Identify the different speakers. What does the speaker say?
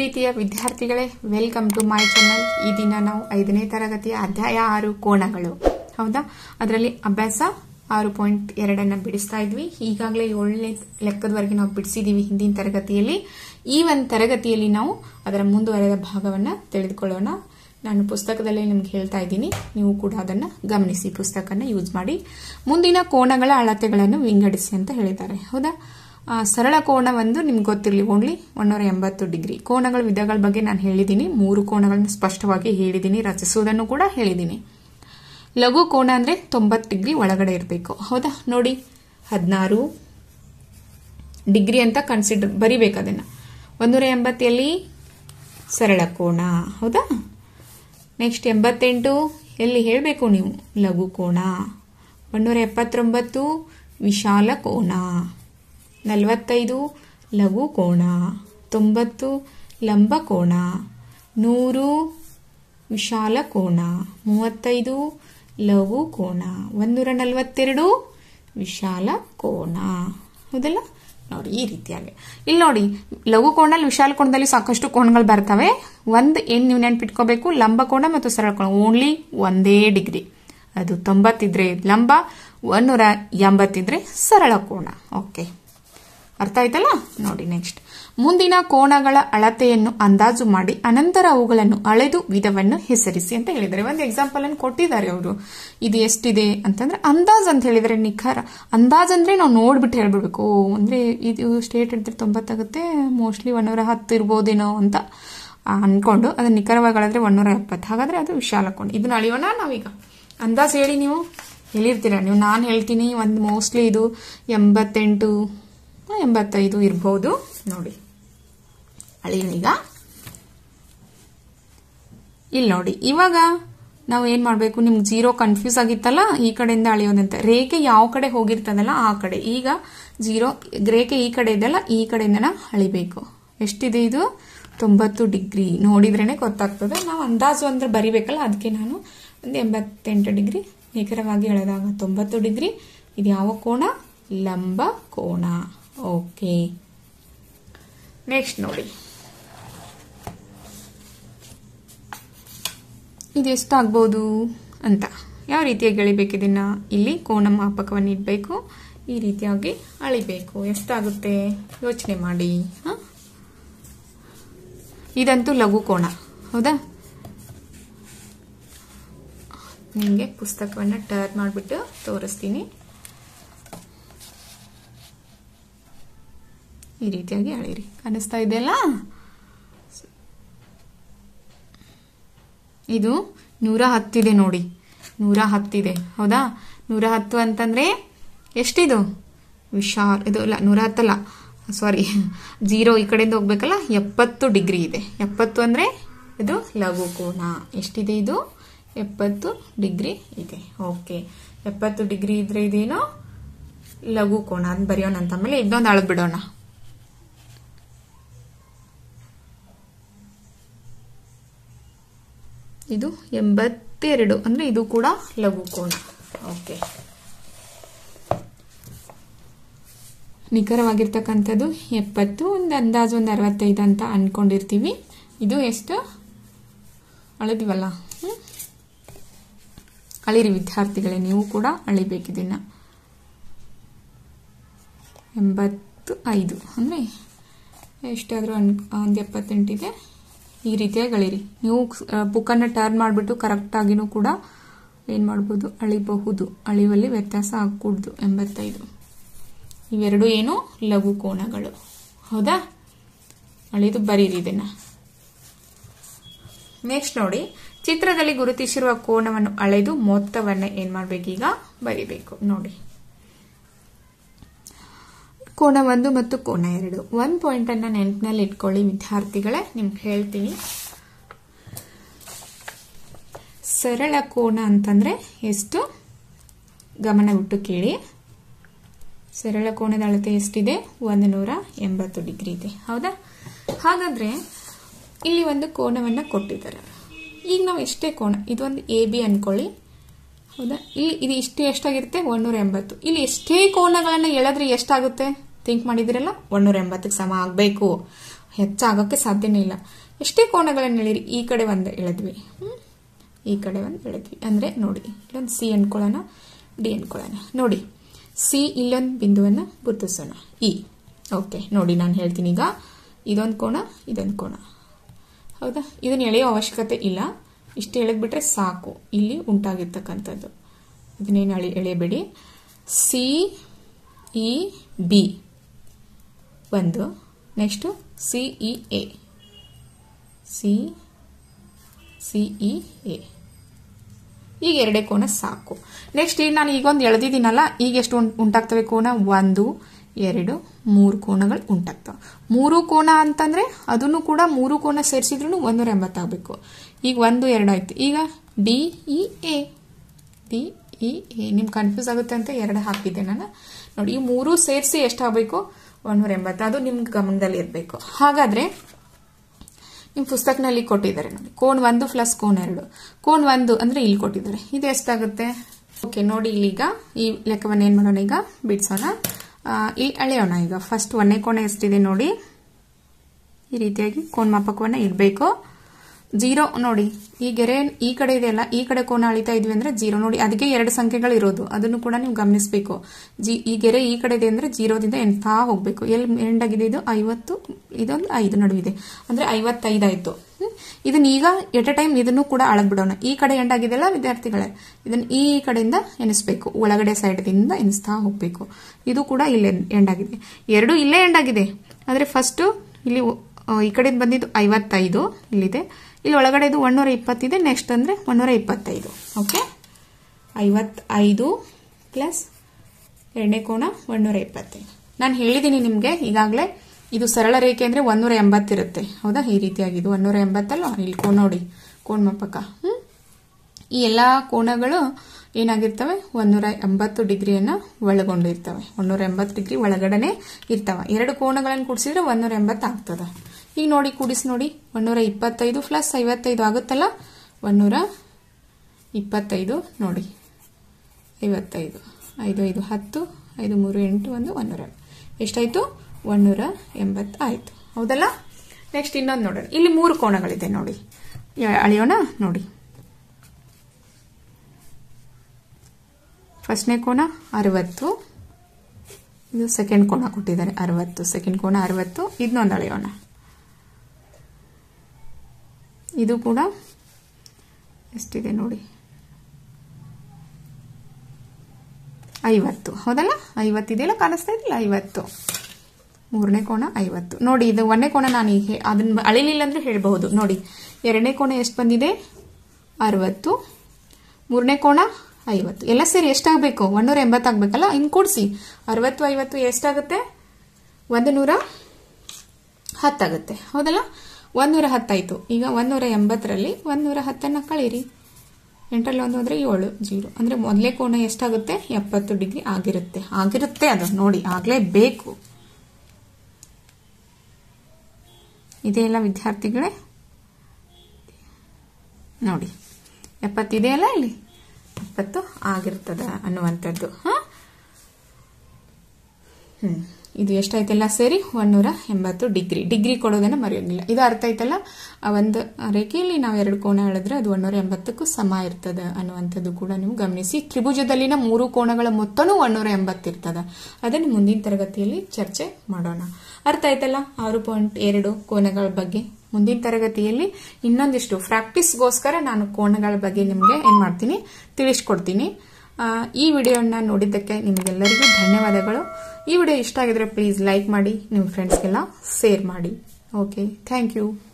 Speaker 1: ಪ್ರೀತಿಯ ವಿದ್ಯಾರ್ಥಿಗಳೇ welcome to my channel ಈ ದಿನ ನಾವು ಐದನೇ ತರಗತಿಯ ಅಧ್ಯಾಯ ಆರು ಕೋಣಗಳು ಹೌದಾ ಅದರಲ್ಲಿ ಅಭ್ಯಾಸ ಆರು ಪಾಯಿಂಟ್ ಎರಡನ್ನ ಬಿಡಿಸ್ತಾ ಇದ್ವಿ ಈಗಾಗಲೇ ಏಳನೇ ಲೆಕ್ಕದವರೆಗೆ ನಾವು ಬಿಡಿಸಿದೀವಿ ಹಿಂದಿನ ತರಗತಿಯಲ್ಲಿ ಈ ಒಂದು ತರಗತಿಯಲ್ಲಿ ನಾವು ಅದರ ಮುಂದುವರೆದ ಭಾಗವನ್ನ ತಿಳಿದುಕೊಳ್ಳೋಣ ನಾನು ಪುಸ್ತಕದಲ್ಲೇ ನಿಮ್ಗೆ ಹೇಳ್ತಾ ಇದ್ದೀನಿ ನೀವು ಕೂಡ ಅದನ್ನ ಗಮನಿಸಿ ಪುಸ್ತಕನ ಯೂಸ್ ಮಾಡಿ ಮುಂದಿನ ಕೋಣಗಳ ಅಳತೆಗಳನ್ನು ವಿಂಗಡಿಸಿ ಅಂತ ಹೇಳಿದ್ದಾರೆ ಹೌದಾ ಸರಳ ಕೋಣ ಒಂದು ನಿಮ್ಗೆ ಗೊತ್ತಿರಲಿ ಓನ್ಲಿ ಒನ್ನೂರ ಎಂಬತ್ತು ಡಿಗ್ರಿ ಕೋಣಗಳ ವಿಧಗಳ ಬಗ್ಗೆ ನಾನು ಹೇಳಿದ್ದೀನಿ ಮೂರು ಕೋಣಗಳನ್ನು ಸ್ಪಷ್ಟವಾಗಿ ಹೇಳಿದ್ದೀನಿ ರಚಿಸುವುದನ್ನು ಕೂಡ ಹೇಳಿದ್ದೀನಿ ಲಘು ಕೋಣ ಅಂದರೆ ತೊಂಬತ್ತು ಡಿಗ್ರಿ ಒಳಗಡೆ ಇರಬೇಕು ಹೌದಾ ನೋಡಿ ಹದಿನಾರು ಡಿಗ್ರಿ ಅಂತ ಕನ್ಸಿಡರ್ ಬರಿಬೇಕು ಅದನ್ನು ಒಂದೂರ ಎಂಬತ್ತಲ್ಲಿ ಸರಳ ಕೋಣ ಹೌದಾ ನೆಕ್ಸ್ಟ್ ಎಂಬತ್ತೆಂಟು ಎಲ್ಲಿ ಹೇಳಬೇಕು ನೀವು ಲಘು ಕೋಣ ಒನ್ನೂರ ಎಪ್ಪತ್ತೊಂಬತ್ತು ವಿಶಾಲ ಕೋಣ ನಲವತ್ತೈದು ಲಘು ಕೋಣ ತೊಂಬತ್ತು ಲಂಬ ಕೋಣ ನೂರು ವಿಶಾಲ ಕೋಣ ಮೂವತ್ತೈದು ಲಘು ಕೋಣ ಒಂದೂರ ನಲವತ್ತೆರಡು ವಿಶಾಲ ಕೋಣ ಹೌದಲ್ಲ ನೋಡಿ ಈ ರೀತಿಯಾಗಿ ಇಲ್ಲಿ ನೋಡಿ ಲಘು ಕೋಣಲ್ಲಿ ವಿಶಾಲ ಕೋಣದಲ್ಲಿ ಸಾಕಷ್ಟು ಕೋಣಗಳು ಬರ್ತವೆ ಒಂದು ಏನು ನೀವು ನೆನ್ಪಿಟ್ಕೋಬೇಕು ಲಂಬ ಕೋಣ ಮತ್ತು ಸರಳ ಕೋಣ ಓನ್ಲಿ ಒಂದೇ ಡಿಗ್ರಿ ಅದು ತೊಂಬತ್ತಿದ್ರೆ ಲಂಬ ಒಂದೂರ ಎಂಬತ್ತಿದ್ರೆ ಸರಳ ಕೋಣ ಓಕೆ ಅರ್ಥ ಆಯ್ತಲ್ಲ ನೋಡಿ ನೆಕ್ಸ್ಟ್ ಮುಂದಿನ ಕೋಣಗಳ ಅಳತೆಯನ್ನು ಅಂದಾಜು ಮಾಡಿ ಅನಂತರ ಅವುಗಳನ್ನು ಅಳೆದು ವಿಧವನ್ನು ಹೆಸರಿಸಿ ಅಂತ ಹೇಳಿದ್ದಾರೆ ಒಂದು ಎಕ್ಸಾಂಪಲ್ ಅನ್ನು ಕೊಟ್ಟಿದ್ದಾರೆ ಅವರು ಇದು ಎಷ್ಟಿದೆ ಅಂತಂದ್ರೆ ಅಂದಾಜ್ ಅಂತ ಹೇಳಿದರೆ ನಿಖರ ಅಂದಾಜ್ ಅಂದ್ರೆ ನಾವು ನೋಡ್ಬಿಟ್ಟು ಹೇಳ್ಬಿಡ್ಬೇಕು ಅಂದ್ರೆ ಇದು ಸ್ಟೇಟ್ ಹಿಡಿದ್ರೆ ತೊಂಬತ್ತಾಗುತ್ತೆ ಮೋಸ್ಟ್ಲಿ ಒನ್ ಅವರ್ ಹತ್ತು ಇರ್ಬೋದೇನೋ ಅಂತ ಅನ್ಕೊಂಡು ಅದನ್ನ ನಿಖರವಾಗಿದ್ರೆ ಒನ್ನೂರ ಎಪ್ಪತ್ತು ಹಾಗಾದ್ರೆ ಅದು ವಿಶಾಲ ಹಾಕೊಂಡು ಇದನ್ನ ಅಳಿಯೋಣ ನಾವೀಗ ಅಂದಾಜ್ ಹೇಳಿ ನೀವು ಹೇಳಿರ್ತೀರ ನೀವು ನಾನು ಹೇಳ್ತೀನಿ ಒಂದು ಮೋಸ್ಟ್ಲಿ ಇದು ಎಂಬತ್ತೆಂಟು ಎಂಬತ್ತೈದು ಇರಬಹುದು ನೋಡಿ ಅಳಿಯೋಣೀಗ ಇಲ್ಲಿ ನೋಡಿ ಇವಾಗ ನಾವು ಏನು ಮಾಡಬೇಕು ನಿಮ್ಗೆ ಜೀರೋ ಕನ್ಫ್ಯೂಸ್ ಆಗಿತ್ತಲ್ಲ ಈ ಕಡೆಯಿಂದ ಅಳಿಯೋದಂತೆ ರೇಖೆ ಯಾವ ಕಡೆ ಹೋಗಿರ್ತದಲ್ಲ ಆ ಕಡೆ ಈಗ ಜೀರೋ ರೇಖೆ ಈ ಕಡೆ ಇದೆಯಲ್ಲ ಈ ಕಡೆಯಿಂದ ಅಳಿಬೇಕು ಎಷ್ಟಿದೆ ಇದು ತೊಂಬತ್ತು ಡಿಗ್ರಿ ನೋಡಿದ್ರೇನೆ ಗೊತ್ತಾಗ್ತದೆ ನಾವು ಅಂದಾಜು ಅಂದ್ರೆ ಬರಿಬೇಕಲ್ಲ ಅದಕ್ಕೆ ನಾನು ಒಂದು ಎಂಬತ್ತೆಂಟು ಡಿಗ್ರಿ ನಿಖರವಾಗಿ ಎಳೆದಾಗ ತೊಂಬತ್ತು ಡಿಗ್ರಿ ಇದು ಯಾವ ಕೋಣ ಲಂಬ ಕೋಣ ಓಕೆ ನೆಕ್ಸ್ಟ್ ನೋಡಿ ಇದು ಎಷ್ಟಾಗ್ಬೋದು ಅಂತ ಯಾವ ರೀತಿಯಾಗಿ ಎಳಿಬೇಕು ಇದನ್ನು ಇಲ್ಲಿ ಕೋಣ ಮಾಪಕವನ್ನು ಇಡಬೇಕು ಈ ರೀತಿಯಾಗಿ ಅಳಿಬೇಕು ಎಷ್ಟಾಗುತ್ತೆ ಯೋಚನೆ ಮಾಡಿ ಹಾಂ ಇದಂತೂ ಲಘು ಕೋಣ ಹೌದಾ ನಿಮಗೆ ಪುಸ್ತಕವನ್ನು ಟರ್ನ್ ಮಾಡಿಬಿಟ್ಟು ತೋರಿಸ್ತೀನಿ ಈ ರೀತಿಯಾಗಿ ಅಳಿರಿ ಕಾಣಿಸ್ತಾ ಇದೆಯಲ್ಲ ಇದು ನೂರ ಹತ್ತಿದೆ ನೋಡಿ ನೂರ ಹತ್ತಿದೆ ಹೌದಾ ನೂರ ಹತ್ತು ಅಂತಂದ್ರೆ ಎಷ್ಟಿದು ವಿಶಾಲ ಇದು ಅಲ್ಲ ನೂರ ಹತ್ತಲ್ಲ ಸಾರಿ ಜೀರೋ ಈ ಕಡೆಯಿಂದ ಹೋಗ್ಬೇಕಲ್ಲ ಎಪ್ಪತ್ತು ಡಿಗ್ರಿ ಇದೆ ಎಪ್ಪತ್ತು ಅಂದ್ರೆ ಇದು ಲಘು ಕೋನ ಎಷ್ಟಿದೆ ಇದು ಎಪ್ಪತ್ತು ಡಿಗ್ರಿ ಇದೆ ಓಕೆ ಎಪ್ಪತ್ತು ಡಿಗ್ರಿ ಇದ್ರೆ ಇದೇನು ಲಘು ಕೋಣ ಅಂತ ಬರೆಯೋಣ ಅಂತ ಮೇಲೆ ಇನ್ನೊಂದು ಅಳದ್ ಬಿಡೋಣ ಇದು ಎಂಬತ್ತೆರಡು ಅಂದ್ರೆ ಇದು ಕೂಡ ಲಘು ಕೋನ ಓಕೆ ನಿಖರವಾಗಿರ್ತಕ್ಕಂಥದ್ದು ಎಪ್ಪತ್ತು ಒಂದು ಅಂದಾಜು ಒಂದು ಅರವತ್ತೈದು ಅಂತ ಅನ್ಕೊಂಡಿರ್ತೀವಿ ಇದು ಎಷ್ಟು ಅಳದಿವಲ್ಲ ಅಳಿರಿ ವಿದ್ಯಾರ್ಥಿಗಳೇ ನೀವು ಕೂಡ ಅಳಿಬೇಕಿದನ್ನು ಎಂಬತ್ತು ಐದು ಅಂದ್ರೆ ಎಷ್ಟಾದ್ರೂ ಅನ್ ಒಂದು ಎಪ್ಪತ್ತೆಂಟಿದೆ ಈ ರೀತಿಯಾಗಿ ಅಳಿರಿ ನೀವು ಬುಕ್ಕನ್ನು ಟರ್ನ್ ಮಾಡಿಬಿಟ್ಟು ಕರೆಕ್ಟಾಗಿನೂ ಕೂಡ ಏನು ಮಾಡ್ಬೋದು ಅಳಿಬಹುದು ಅಳಿವಲ್ಲಿ ವ್ಯತ್ಯಾಸ ಆಗಕೂಡ್ದು ಎಂಬತ್ತೈದು ಇವೆರಡು ಏನು ಲಘು ಕೋನಗಳು ಹೌದಾ ಅಳಿದು ಬರೀರಿ ಇದನ್ನ ನೆಕ್ಸ್ಟ್ ನೋಡಿ ಚಿತ್ರದಲ್ಲಿ ಗುರುತಿಸಿರುವ ಕೋಣವನ್ನು ಅಳೆದು ಮೊತ್ತವನ್ನು ಏನು ಈಗ ಬರಿಬೇಕು ನೋಡಿ ಕೋಣ ಒಂದು ಮತ್ತು ಕೋಣ ಎರಡು ಒಂದು ಅನ್ನ ನೆನಪಿನಲ್ಲಿ ಇಟ್ಕೊಳ್ಳಿ ವಿದ್ಯಾರ್ಥಿಗಳೇ ನಿಮ್ಗೆ ಹೇಳ್ತೀನಿ ಸರಳ ಕೋಣ ಅಂತಂದ್ರೆ ಎಷ್ಟು ಗಮನವಿಟ್ಟು ಕೇಳಿ ಸರಳ ಕೋಣದ ಅಳತೆ ಎಷ್ಟಿದೆ ಒಂದು ನೂರ ಎಂಬತ್ತು ಡಿಗ್ರಿ ಇದೆ ಹೌದಾ ಹಾಗಾದ್ರೆ ಇಲ್ಲಿ ಒಂದು ಕೋಣವನ್ನು ಕೊಟ್ಟಿದ್ದಾರೆ ಈಗ ನಾವು ಎಷ್ಟೇ ಕೋಣ ಇದೊಂದು ಎ ಬಿ ಅನ್ಕೊಳ್ಳಿ ಹೌದಾ ಇಲ್ಲಿ ಇದು ಇಷ್ಟು ಎಷ್ಟಾಗಿರುತ್ತೆ ಒಂದೂರ ಎಂಬತ್ತು ಇಲ್ಲಿ ಎಷ್ಟೇ ಕೋಣಗಳನ್ನ ಎಳೆದ್ರೆ ಎಷ್ಟಾಗುತ್ತೆ ಥಿಂಕ್ ಮಾಡಿದಿರಲ್ಲ ಒನ್ನೂರ ಎಂಬತ್ತಕ್ಕೆ ಸಮ ಆಗಬೇಕು ಹೆಚ್ಚಾಗೋಕ್ಕೆ ಸಾಧ್ಯನೇ ಇಲ್ಲ ಎಷ್ಟೇ ಕೋಣಗಳನ್ನು ಹೇಳಿರಿ ಈ ಕಡೆ ಒಂದು ಎಳೆದ್ವಿ ಈ ಕಡೆ ಒಂದು ಎಳೆದ್ವಿ ಅಂದರೆ ನೋಡಿ ಇಲ್ಲೊಂದು ಸಿ ಅನ್ಕೊಳ್ಳೋಣ ಡಿ ಅನ್ಕೊಳ್ಳೋಣ ನೋಡಿ ಸಿ ಇಲ್ಲೊಂದು ಬಿಂದುವನ್ನು ಗುರುತಿಸೋಣ ಇ e. ಓಕೆ ನೋಡಿ ನಾನು ಹೇಳ್ತೀನಿ ಈಗ ಇದೊಂದು ಕೋಣ ಇದೊಂದು ಕೋಣ ಹೌದಾ ಇದನ್ನು ಎಳೆಯೋ ಅವಶ್ಯಕತೆ ಇಲ್ಲ ಇಷ್ಟು ಎಳೆದ್ಬಿಟ್ರೆ ಸಾಕು ಇಲ್ಲಿ ಉಂಟಾಗಿರ್ತಕ್ಕಂಥದ್ದು ಇದನ್ನೇನು ಅಳಿ ಎಳೆಯಬೇಡಿ ಸಿ ಇ ಬಿ ಒಂದು next C A C C A ಈಗ ಎರಡೇ ಕೋನ ಸಾಕು ನೆಕ್ಸ್ಟ್ ಈಗ ನಾನು ಈಗೊಂದು ಎಳೆದಿದ್ದೀನಲ್ಲ ಈಗ ಎಷ್ಟು ಉಂಟಾಗ್ತವೆ ಕೋನ ಒಂದು ಎರಡು ಮೂರು ಕೋಣಗಳು ಉಂಟಾಗ್ತವೆ ಮೂರು ಕೋಣ ಅಂತಂದ್ರೆ ಅದನ್ನು ಕೂಡ ಮೂರು ಕೋಣ ಸೇರಿಸಿದ್ರೂ ಒಂದೂರ ಎಂಬತ್ತಾಗಬೇಕು ಈಗ ಒಂದು ಎರಡು ಆಯ್ತು ಈಗ D E A D E A ನಿಮ್ಗೆ ಕನ್ಫ್ಯೂಸ್ ಆಗುತ್ತೆ ಅಂತ ಎರಡು ಹಾಕಿದ್ದೆ ನಾನು ನೋಡಿ ಈ ಮೂರು ಸೇರಿಸಿ ಎಷ್ಟಾಗಬೇಕು ಒಂದೂರ ಎಂಬತ್ತು ಅದು ನಿಮ್ ಗಮನದಲ್ಲಿ ಇರಬೇಕು ಹಾಗಾದ್ರೆ ನಿಮ್ಮ ಪುಸ್ತಕನಲ್ಲಿ ಕೊಟ್ಟಿದ್ದಾರೆ ನೋಡಿ ಕೋನ್ ಒಂದು ಪ್ಲಸ್ ಕೋನ್ ಎರಡು ಕೋನ್ ಒಂದು ಅಂದ್ರೆ ಇಲ್ಲಿ ಕೊಟ್ಟಿದ್ದಾರೆ ಇದು ಎಷ್ಟಾಗುತ್ತೆ ಓಕೆ ನೋಡಿ ಇಲ್ಲೀಗ ಈ ಲೆಕ್ಕವನ್ನ ಏನು ಮಾಡೋಣ ಈಗ ಬಿಡಿಸೋಣ ಇಲ್ಲಿ ಅಳೆಯೋಣ ಈಗ ಫಸ್ಟ್ ಒಂದನೇ ಕೋಣೆ ಎಷ್ಟಿದೆ ನೋಡಿ ಈ ರೀತಿಯಾಗಿ ಕೋನ್ ಮಾಪಕವನ್ನ ಇಡಬೇಕು ಜೀರೋ ನೋಡಿ ಈ ಗೆರೆ ಈ ಕಡೆ ಇದೆ ಅಲ್ಲ ಈ ಕಡೆ ಕೋನ ಅಳಿತಾ ಇದ್ವಿ ಅಂದ್ರೆ ಜೀರೋ ನೋಡಿ ಅದಕ್ಕೆ ಎರಡು ಸಂಖ್ಯೆಗಳು ಇರೋದು ಅದನ್ನು ಕೂಡ ನೀವು ಗಮನಿಸಬೇಕು ಈ ಗೆರೆ ಈ ಕಡೆ ಇದೆ ಅಂದ್ರೆ ಜೀರೋದಿಂದ ಎಂಡ್ತಾ ಹೋಗಬೇಕು ಎಲ್ಲಿ ಆಗಿದೆ ಇದು ಐವತ್ತು ಇದೊಂದು ಐದು ನಡುವಿದೆ ಅಂದ್ರೆ ಐವತ್ತೈದು ಆಯ್ತು ಇದನ್ನ ಈಗ ಎಟ್ ಅ ಟೈಮ್ ಇದನ್ನು ಕೂಡ ಅಳದ್ ಬಿಡೋಣ ಈ ಕಡೆ ಎಂಡ್ ಅಲ್ಲ ವಿದ್ಯಾರ್ಥಿಗಳೇ ಇದನ್ನ ಈ ಕಡೆಯಿಂದ ಎನಿಸ್ಬೇಕು ಒಳಗಡೆ ಸೈಡ್ದಿಂದ ಎನಿಸ್ತಾ ಹೋಗ್ಬೇಕು ಇದು ಕೂಡ ಇಲ್ಲೇ ಆಗಿದೆ ಎರಡು ಇಲ್ಲೇ ಆಗಿದೆ ಅಂದ್ರೆ ಫಸ್ಟ್ ಇಲ್ಲಿ ಈ ಕಡೆಯಿಂದ ಬಂದಿದ್ದು ಐವತ್ತೈದು ಇಲ್ಲಿದೆ ಇಲ್ಲಿ ಒಳಗಡೆ ಇದು ಒನ್ನೂರ ಇಪ್ಪತ್ತಿದೆ ನೆಕ್ಸ್ಟ್ ಅಂದರೆ ಒನ್ನೂರ ಇಪ್ಪತ್ತೈದು ಓಕೆ ಐವತ್ತೈದು ಪ್ಲಸ್ ಎರಡನೇ ಕೋಣ ಒನ್ನೂರ ಇಪ್ಪತ್ತೈದು ನಾನು ಹೇಳಿದ್ದೀನಿ ನಿಮಗೆ ಈಗಾಗಲೇ ಇದು ಸರಳ ರೇಖೆ ಅಂದರೆ ಒಂದೂರ ಎಂಬತ್ತಿರುತ್ತೆ ಹೌದಾ ಈ ರೀತಿಯಾಗಿದ್ದು ಒಂದೂರ ಎಂಬತ್ತಲ್ವಾ ಇಲ್ಲಿ ಕೋಣ ನೋಡಿ ಕೋಣ ಮಾಪಕ ಹ್ಞೂ ಈ ಎಲ್ಲ ಕೋಣಗಳು ಏನಾಗಿರ್ತವೆ ಒಂದೂರ ಎಂಬತ್ತು ಡಿಗ್ರಿಯನ್ನು ಒಳಗೊಂಡಿರ್ತವೆ ಒನ್ನೂರ ಎಂಬತ್ತು ಡಿಗ್ರಿ ಒಳಗಡೆ ಇರ್ತವೆ ಎರಡು ಕೋಣಗಳನ್ನು ಕೂಡಿಸಿದ್ರೆ ಒಂದೂರ ಎಂಬತ್ತು ಆಗ್ತದೆ ಈಗ ನೋಡಿ ಕೂಡಿಸಿ ನೋಡಿ ಒಂದೂರ ಇಪ್ಪತ್ತೈದು ಪ್ಲಸ್ ಐವತ್ತೈದು ಆಗುತ್ತಲ್ಲ ಒಂದೂರ ಇಪ್ಪತ್ತೈದು ನೋಡಿ ಐವತ್ತೈದು ಐದು ಐದು ಹತ್ತು ಐದು ಮೂರು ಎಂಟು ಒಂದು ಒಂದೂರ ಎಷ್ಟಾಯಿತು ಒನ್ನೂರ ಎಂಬತ್ತು ಆಯಿತು ಹೌದಲ್ಲ ನೆಕ್ಸ್ಟ್ ಇನ್ನೊಂದು ನೋಡೋಣ ಇಲ್ಲಿ ಮೂರು ಕೋಣಗಳಿದೆ ನೋಡಿ ಅಳೆಯೋಣ ನೋಡಿ ಫಸ್ಟ್ನೇ ಕೋಣ ಅರವತ್ತು ಇದು ಸೆಕೆಂಡ್ ಕೋಣ ಕೊಟ್ಟಿದ್ದಾರೆ ಅರವತ್ತು ಸೆಕೆಂಡ್ ಕೋಣ ಅರವತ್ತು ಇದನ್ನೊಂದು ಅಳೆಯೋಣ ಇದು ಕೂಡ ಎಷ್ಟಿದೆ ನೋಡಿ ಐವತ್ತು ಹೌದಲ್ಲ ಐವತ್ತಿದೆಯಲ್ಲ ಕಾಣಿಸ್ತಾ ಇದಿಲ್ಲ ಐವತ್ತು ಮೂರನೇ ಕೋಣ ಐವತ್ತು ನೋಡಿ ಇದು ಒಂದನೇ ಕೋಣ ನಾನು ಈಗ ಅದನ್ನ ಅಳಿಲಿಲ್ಲ ಅಂದ್ರೆ ಹೇಳಬಹುದು ನೋಡಿ ಎರಡನೇ ಕೋಣ ಎಷ್ಟು ಬಂದಿದೆ ಅರವತ್ತು ಮೂರನೇ ಕೋಣ ಐವತ್ತು ಎಲ್ಲ ಸೇರಿ ಎಷ್ಟಾಗಬೇಕು ಒಂದೂರ ಎಂಬತ್ತಾಗಬೇಕಲ್ಲ ಇನ್ನು ಕೂಡಿಸಿ ಅರವತ್ತು ಐವತ್ತು ಎಷ್ಟಾಗುತ್ತೆ ಒಂದು ನೂರ ಹತ್ತಾಗುತ್ತೆ ಹೌದಲ್ಲ ನೂರ ಹತ್ತಾಯ್ತು ಈಗ ಒಂದೂರ ಎಂಬತ್ತರಲ್ಲಿ ನೂರ ಹತ್ತನ್ನು ಕಳೀರಿ ಎಂಟರಲ್ಲಿ ಒಂದು ಹೋದ್ರೆ ಏಳು ಜೀರೋ ಅಂದ್ರೆ ಮೊದಲೇ ಕೋಣ ಎಷ್ಟಾಗುತ್ತೆ ಎಪ್ಪತ್ತು ಡಿಗ್ರಿ ಆಗಿರುತ್ತೆ ಆಗಿರುತ್ತೆ ಅದು ನೋಡಿ ಆಗ್ಲೇಬೇಕು ಇದೇ ಎಲ್ಲ ವಿದ್ಯಾರ್ಥಿಗಳೇ ನೋಡಿ ಎಪ್ಪತ್ತಿದೆ ಅಲ್ಲ ಇಲ್ಲಿ ಎಪ್ಪತ್ತು ಆಗಿರ್ತದ ಅನ್ನುವಂಥದ್ದು ಹ್ಮ್ ಇದು ಎಷ್ಟಾಯ್ತಲ್ಲ ಸೇರಿ ಒನ್ನೂರ ಎಂಬತ್ತು ಡಿಗ್ರಿ ಡಿಗ್ರಿ ಕೊಡೋದನ್ನು ಮರೆಯೋದಿಲ್ಲ ಇದು ಅರ್ಥ ಆಯ್ತಲ್ಲ ಒಂದು ರೇಖೆಯಲ್ಲಿ ನಾವು ಎರಡು ಕೋಣ ಹೇಳಿದ್ರೆ ಅದು ಒನ್ನೂರ ಎಂಬತ್ತಕ್ಕೂ ಸಮ ಇರ್ತದೆ ಅನ್ನುವಂಥದ್ದು ಕೂಡ ನೀವು ಗಮನಿಸಿ ತ್ರಿಭುಜದಲ್ಲಿನ ಮೂರು ಕೋಣಗಳ ಮೊತ್ತನೂ ಒನ್ನೂರ ಎಂಬತ್ತಿರ್ತದೆ ಅದನ್ನು ಮುಂದಿನ ತರಗತಿಯಲ್ಲಿ ಚರ್ಚೆ ಮಾಡೋಣ ಅರ್ಥ ಆಯ್ತಲ್ಲ ಆರು ಪಾಯಿಂಟ್ ಎರಡು ಕೋಣಗಳ ಬಗ್ಗೆ ಮುಂದಿನ ತರಗತಿಯಲ್ಲಿ ಇನ್ನೊಂದಿಷ್ಟು ಪ್ರಾಕ್ಟೀಸ್ಗೋಸ್ಕರ ನಾನು ಕೋಣಗಳ ಬಗ್ಗೆ ನಿಮಗೆ ಏನು ಮಾಡ್ತೀನಿ ತಿಳಿಸ್ಕೊಡ್ತೀನಿ ಈ ವಿಡಿಯೋನ ನೋಡಿದ್ದಕ್ಕೆ ನಿಮಗೆಲ್ಲರಿಗೂ ಧನ್ಯವಾದಗಳು ಈ ವಿಡಿಯೋ ಇಷ್ಟ ಆಗಿದ್ರೆ ಪ್ಲೀಸ್ ಲೈಕ್ ಮಾಡಿ ನಿಮ್ಮ ಫ್ರೆಂಡ್ಸ್ಗೆಲ್ಲ ಶೇರ್ ಮಾಡಿ ಓಕೆ ಥ್ಯಾಂಕ್ ಯು